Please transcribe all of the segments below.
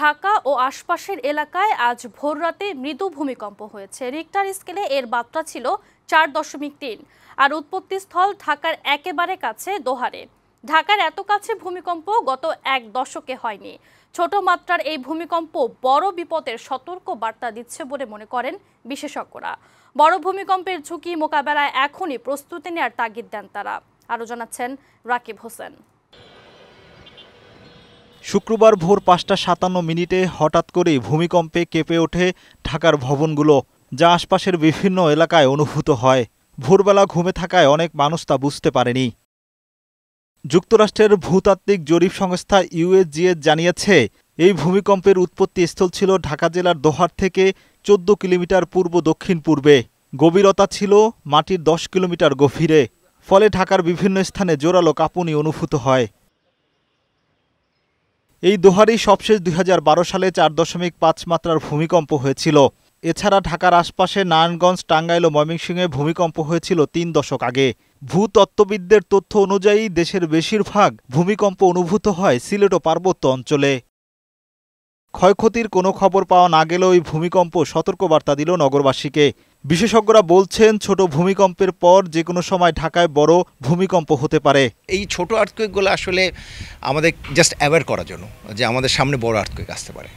ঢাকা ও আশপাশের এলাকায় আজ ভোররাতে মৃদু ভূমিকম্প হয়েছে রিক্টার স্কেলে এর মাত্রা ছিল চার দশমিক তিন আর উৎপত্তিস্থল ঢাকার একেবারে কাছে দোহারে ঢাকার এত কাছে ভূমিকম্প গত এক দশকে হয়নি ছোট মাত্রার এই ভূমিকম্প বড় বিপদের সতর্ক বার্তা দিচ্ছে বলে মনে করেন বিশেষজ্ঞরা বড় ভূমিকম্পের ঝুঁকি মোকাবেলায় এখনই প্রস্তুতি নেওয়ার তাগিদ দেন তারা আরও জানাচ্ছেন রাকিব হোসেন শুক্রবার ভোর পাঁচটা সাতান্ন মিনিটে হঠাৎ করেই ভূমিকম্পে কেঁপে ওঠে ঢাকার ভবনগুলো যা আশপাশের বিভিন্ন এলাকায় অনুভূত হয় ভোরবেলা ঘুমে থাকায় অনেক মানুষ তা বুঝতে পারেনি যুক্তরাষ্ট্রের ভূতাত্ত্বিক জরিপ সংস্থা ইউএসজিএস জানিয়েছে এই ভূমিকম্পের উৎপত্তি স্থল ছিল ঢাকা জেলার দোহার থেকে চোদ্দ কিলোমিটার পূর্ব দক্ষিণ পূর্বে গভীরতা ছিল মাটির দশ কিলোমিটার গভীরে ফলে ঢাকার বিভিন্ন স্থানে জোরালো কাঁপুনি অনুভূত হয় এই দোহারেই সবশেষ দুই সালে চার দশমিক পাঁচ মাত্রার ভূমিকম্প হয়েছিল এছাড়া ঢাকার আশপাশে নারায়ণগঞ্জ টাঙ্গাইল ও ময়মনসিংহে ভূমিকম্প হয়েছিল তিন দশক আগে ভূতত্ত্ববিদদের তথ্য অনুযায়ী দেশের বেশিরভাগ ভূমিকম্প অনুভূত হয় সিলেট ও পার্বত্য অঞ্চলে ক্ষয়ক্ষতির কোনো খবর পাওয়া না গেলেও ওই ভূমিকম্প সতর্কবার্তা দিল নগরবাসীকে বিশেষজ্ঞরা বলছেন ছোট ভূমিকম্পের পর যে কোনো সময় ঢাকায় বড় ভূমিকম্প হতে পারে এই ছোট আর্থকুইকগুলো আসলে আমাদের জাস্ট অ্যাওয়ার করার জন্য যে আমাদের সামনে বড় আর্থকুইক আসতে পারে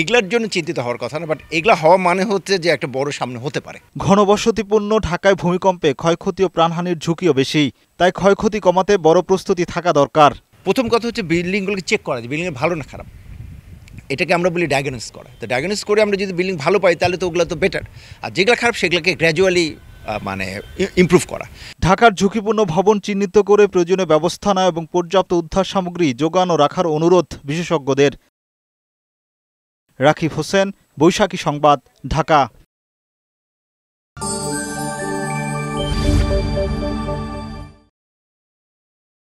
এগুলার জন্য চিন্তিত হওয়ার কথা না বাট এগুলো হওয়া মানে হচ্ছে যে একটা বড় সামনে হতে পারে ঘনবসতিপূর্ণ ঢাকায় ভূমিকম্পে ক্ষয়ক্ষতি ও প্রাণহানির ঝুঁকিও বেশি তাই ক্ষয়ক্ষতি কমাতে বড় প্রস্তুতি থাকা দরকার প্রথম কথা হচ্ছে বিল্ডিংগুলোকে চেক করা যায় বিল্ডিং ভালো না খারাপ এটাকে আমরা বলি ডায়াগনোস করা তো ডায়াগনোস করে আমরা যদি বিল্ডিং ভালো পাই তাহলে তো ওগুলো তো বেটার আর যেগুলো খারাপ সেগুলোকে গ্র্যাজুয়ালি মানে ইম্প্রুভ করা ঢাকার ঝুঁকিপূর্ণ ভবন চিহ্নিত করে প্রয়োজনীয় ব্যবস্থা নেওয়া এবং পর্যাপ্ত উদ্ধার সামগ্রী যোগান ও রাখার অনুরোধ বিশেষজ্ঞদের রাকিব হোসেন বৈশাখী সংবাদ ঢাকা